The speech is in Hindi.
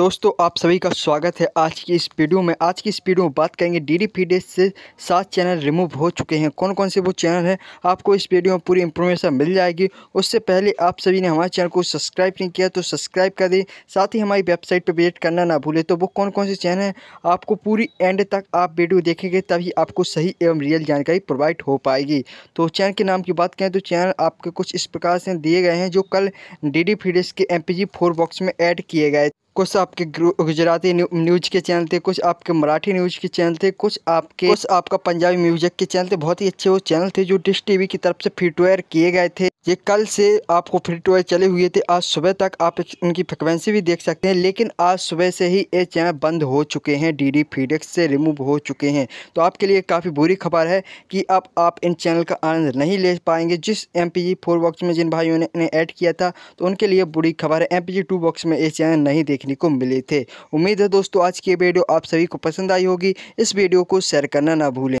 दोस्तों आप सभी का स्वागत है आज की इस वीडियो में आज की इस वीडियो में बात करेंगे डी डी फीडे से सात चैनल रिमूव हो चुके हैं कौन कौन से वो चैनल हैं आपको इस वीडियो में पूरी इन्फॉर्मेशन मिल जाएगी उससे पहले आप सभी ने हमारे चैनल को सब्सक्राइब नहीं किया तो सब्सक्राइब कर दें साथ ही हमारी वेबसाइट पर विजिट करना ना भूलें तो वो कौन कौन से चैनल हैं आपको पूरी एंड तक आप वीडियो देखेंगे तभी आपको सही एवं रियल जानकारी प्रोवाइड हो पाएगी तो चैनल के नाम की बात करें तो चैनल आपके कुछ इस प्रकार से दिए गए हैं जो कल डी डी फीडेस के M P G four box में ऐड किए गए कुछ आपके गुजराती न्यूज के चैनल थे कुछ आपके मराठी न्यूज के चैनल थे कुछ आपके कुछ आपका पंजाबी म्यूजिक के चैनल थे बहुत ही अच्छे वो चैनल थे जो डिश टीवी की तरफ से फिटवेयर किए गए थे ये कल से आपको फ्री टोए चले हुए थे आज सुबह तक आप इनकी फ्रिक्वेंसी भी देख सकते हैं लेकिन आज सुबह से ही ये चैनल बंद हो चुके हैं डीडी फीडेक्स से रिमूव हो चुके हैं तो आपके लिए काफ़ी बुरी खबर है कि अब आप इन चैनल का आनंद नहीं ले पाएंगे जिस M P G four box में जिन भाइयों ने इन्हें ऐड किया था तो उनके लिए बुरी खबर है M P G two box में ये चैनल नहीं देखने को मिले थे उम्मीद है दोस्तों आज की वीडियो आप सभी को पसंद आई होगी इस वीडियो को शेयर करना ना भूलें